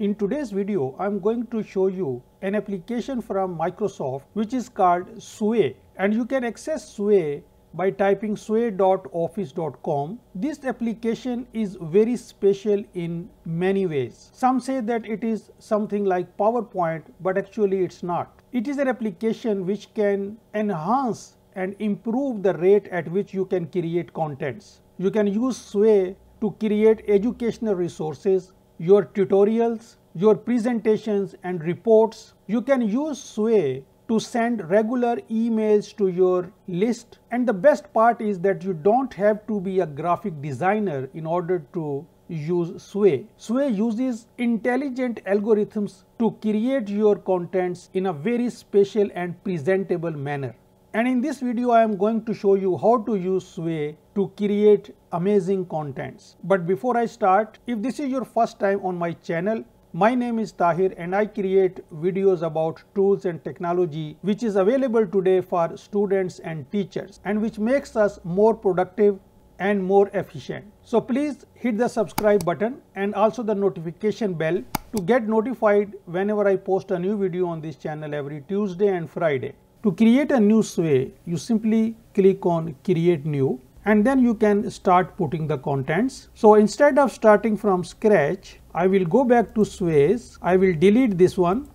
In today's video, I'm going to show you an application from Microsoft which is called Sue and you can access Sue by typing sway.office.com. This application is very special in many ways. Some say that it is something like PowerPoint, but actually it's not. It is an application which can enhance and improve the rate at which you can create contents. You can use Sway to create educational resources your tutorials, your presentations and reports. You can use Sway to send regular emails to your list and the best part is that you don't have to be a graphic designer in order to use Sway. Sway uses intelligent algorithms to create your contents in a very special and presentable manner. And in this video, I am going to show you how to use Sway to create amazing contents. But before I start, if this is your first time on my channel, my name is Tahir and I create videos about tools and technology which is available today for students and teachers and which makes us more productive and more efficient. So please hit the subscribe button and also the notification bell to get notified whenever I post a new video on this channel every Tuesday and Friday. To create a new sway, you simply click on create new and then you can start putting the contents. So instead of starting from scratch, I will go back to sways. I will delete this one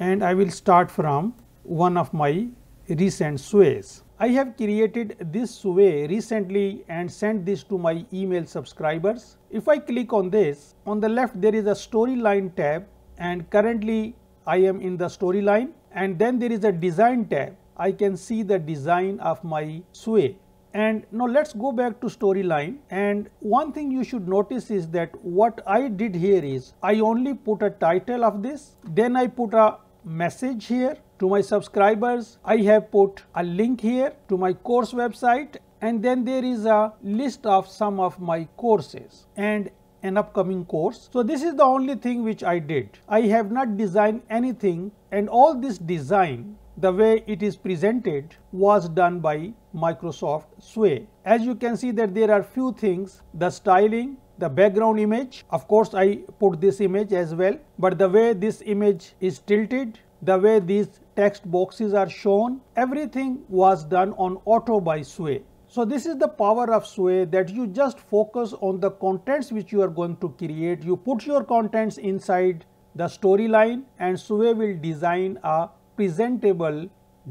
and I will start from one of my recent sways. I have created this sway recently and sent this to my email subscribers. If I click on this, on the left there is a storyline tab and currently I am in the storyline and then there is a design tab. I can see the design of my sway. And now let's go back to storyline and one thing you should notice is that what I did here is I only put a title of this then I put a message here to my subscribers. I have put a link here to my course website and then there is a list of some of my courses and an upcoming course. So this is the only thing which I did. I have not designed anything and all this design the way it is presented was done by Microsoft Sway. As you can see that there are few things, the styling, the background image, of course I put this image as well, but the way this image is tilted, the way these text boxes are shown, everything was done on auto by Sway. So this is the power of Sway that you just focus on the contents which you are going to create. You put your contents inside the storyline and Sway will design a presentable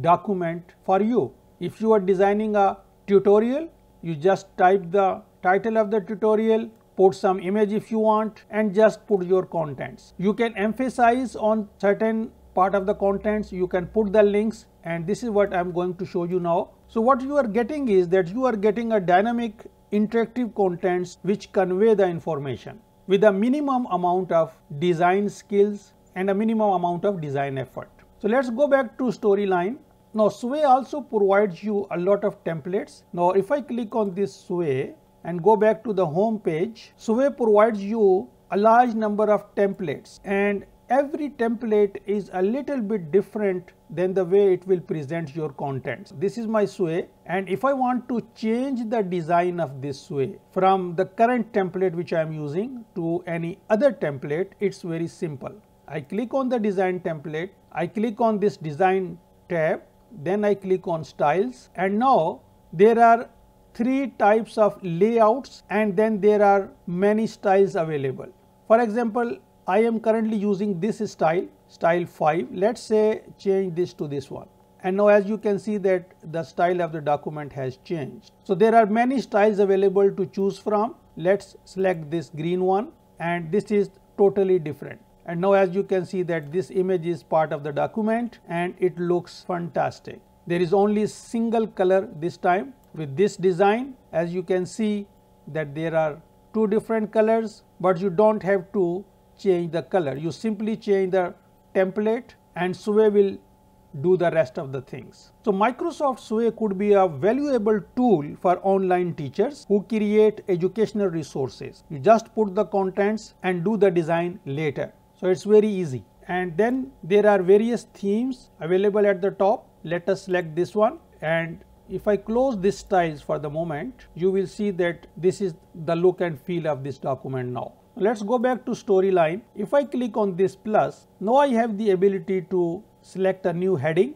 document for you. If you are designing a tutorial, you just type the title of the tutorial, put some image if you want and just put your contents. You can emphasize on certain part of the contents, you can put the links and this is what I am going to show you now. So what you are getting is that you are getting a dynamic interactive contents which convey the information with a minimum amount of design skills and a minimum amount of design effort. So let's go back to storyline. Now Sway also provides you a lot of templates. Now if I click on this Sway and go back to the home page, Sway provides you a large number of templates and every template is a little bit different then the way it will present your contents. This is my sway and if I want to change the design of this sway from the current template which I am using to any other template, it's very simple. I click on the design template, I click on this design tab, then I click on styles and now there are three types of layouts and then there are many styles available. For example, I am currently using this style, style 5. Let's say change this to this one. And now as you can see that the style of the document has changed. So there are many styles available to choose from. Let's select this green one and this is totally different. And now as you can see that this image is part of the document and it looks fantastic. There is only single color this time with this design. As you can see that there are two different colors but you don't have to change the color. You simply change the template and Sway will do the rest of the things. So Microsoft Sway could be a valuable tool for online teachers who create educational resources. You just put the contents and do the design later. So it's very easy. And then there are various themes available at the top. Let us select this one and if I close this styles for the moment, you will see that this is the look and feel of this document now. Let's go back to storyline. If I click on this plus, now I have the ability to select a new heading,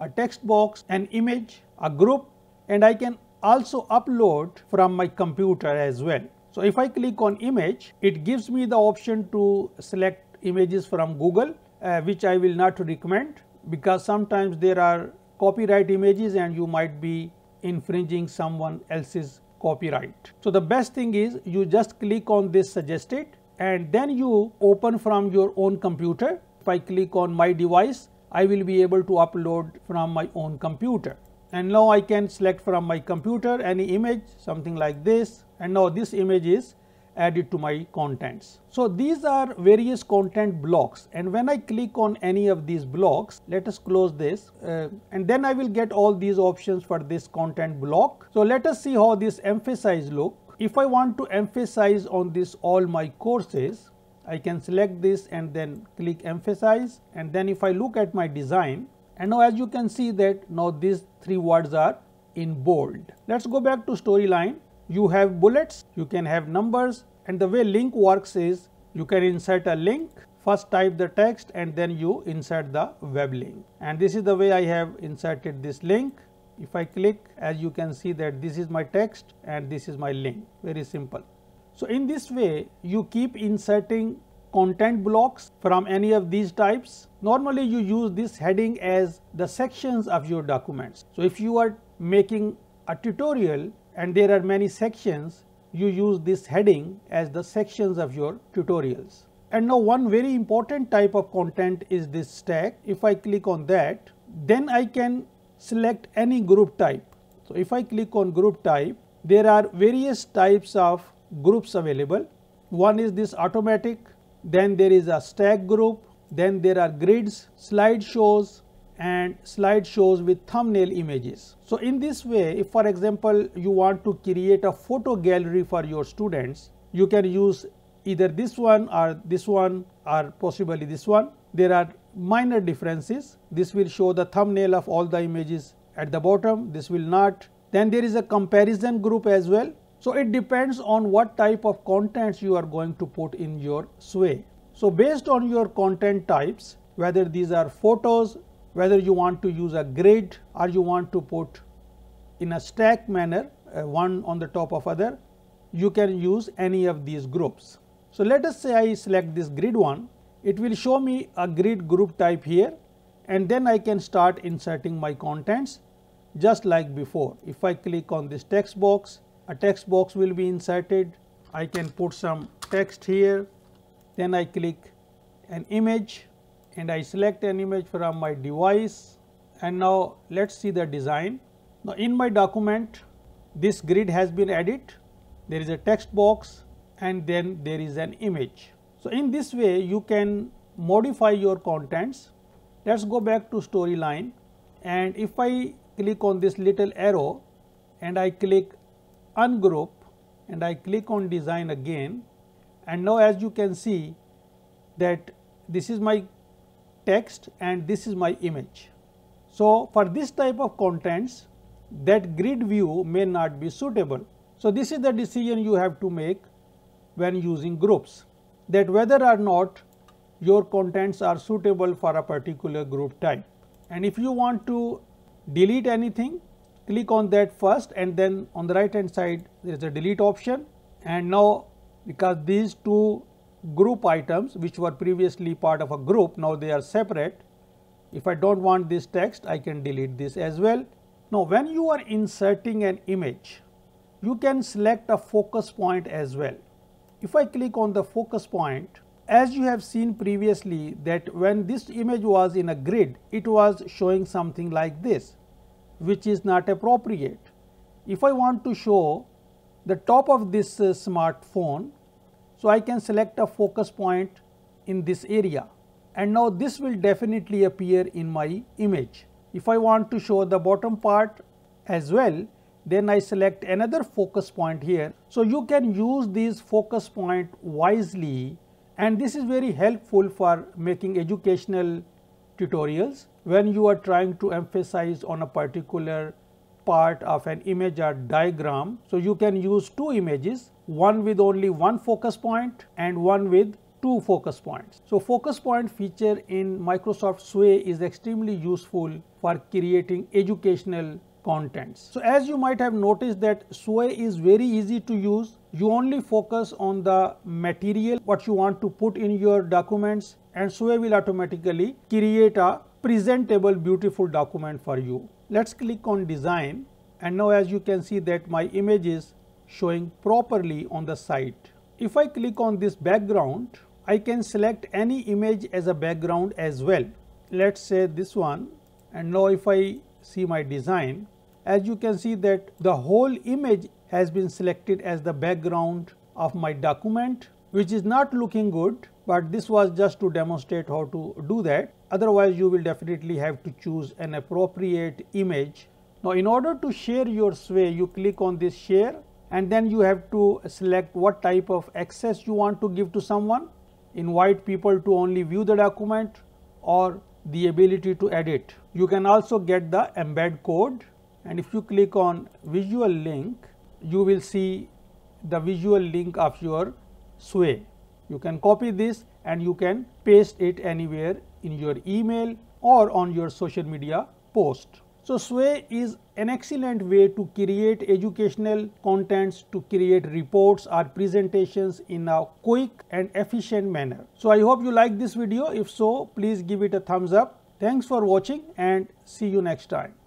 a text box, an image, a group, and I can also upload from my computer as well. So if I click on image, it gives me the option to select images from Google, uh, which I will not recommend because sometimes there are copyright images and you might be infringing someone else's copyright. So the best thing is you just click on this suggested and then you open from your own computer. If I click on my device, I will be able to upload from my own computer. And now I can select from my computer any image, something like this. And now this image is added to my contents. So these are various content blocks and when I click on any of these blocks, let us close this uh, and then I will get all these options for this content block. So let us see how this emphasize look. If I want to emphasize on this all my courses, I can select this and then click emphasize and then if I look at my design and now as you can see that now these three words are in bold. Let's go back to storyline you have bullets, you can have numbers and the way link works is you can insert a link first type the text and then you insert the web link and this is the way I have inserted this link. If I click as you can see that this is my text and this is my link very simple. So in this way you keep inserting content blocks from any of these types. Normally you use this heading as the sections of your documents. So if you are making a tutorial and there are many sections, you use this heading as the sections of your tutorials. And now one very important type of content is this stack. If I click on that, then I can select any group type. So if I click on group type, there are various types of groups available. One is this automatic, then there is a stack group, then there are grids, slideshows, and slideshows with thumbnail images. So in this way, if for example, you want to create a photo gallery for your students, you can use either this one or this one or possibly this one. There are minor differences. This will show the thumbnail of all the images at the bottom. This will not. Then there is a comparison group as well. So it depends on what type of contents you are going to put in your Sway. So based on your content types, whether these are photos, whether you want to use a grid or you want to put in a stack manner uh, one on the top of other you can use any of these groups. So, let us say I select this grid one it will show me a grid group type here and then I can start inserting my contents just like before. If I click on this text box a text box will be inserted I can put some text here then I click an image and I select an image from my device and now let us see the design. Now in my document this grid has been added, there is a text box and then there is an image. So in this way you can modify your contents. Let us go back to storyline and if I click on this little arrow and I click ungroup and I click on design again and now as you can see that this is my text and this is my image. So, for this type of contents that grid view may not be suitable. So, this is the decision you have to make when using groups that whether or not your contents are suitable for a particular group type. And if you want to delete anything, click on that first and then on the right hand side there is a delete option and now because these two group items which were previously part of a group now they are separate. If I do not want this text I can delete this as well. Now when you are inserting an image you can select a focus point as well. If I click on the focus point as you have seen previously that when this image was in a grid it was showing something like this which is not appropriate. If I want to show the top of this uh, smartphone so, I can select a focus point in this area and now this will definitely appear in my image. If I want to show the bottom part as well, then I select another focus point here. So you can use these focus point wisely and this is very helpful for making educational tutorials when you are trying to emphasize on a particular part of an image or diagram. So you can use two images one with only one focus point and one with two focus points. So focus point feature in Microsoft Sway is extremely useful for creating educational contents. So as you might have noticed that Sway is very easy to use. You only focus on the material what you want to put in your documents and Sway will automatically create a presentable beautiful document for you. Let's click on design and now as you can see that my image is showing properly on the site. If I click on this background, I can select any image as a background as well. Let's say this one and now if I see my design, as you can see that the whole image has been selected as the background of my document which is not looking good but this was just to demonstrate how to do that otherwise you will definitely have to choose an appropriate image. Now in order to share your sway you click on this share and then you have to select what type of access you want to give to someone, invite people to only view the document or the ability to edit. You can also get the embed code and if you click on visual link, you will see the visual link of your sway. You can copy this and you can paste it anywhere in your email or on your social media post. So, Sway is an excellent way to create educational contents, to create reports or presentations in a quick and efficient manner. So, I hope you like this video. If so, please give it a thumbs up. Thanks for watching and see you next time.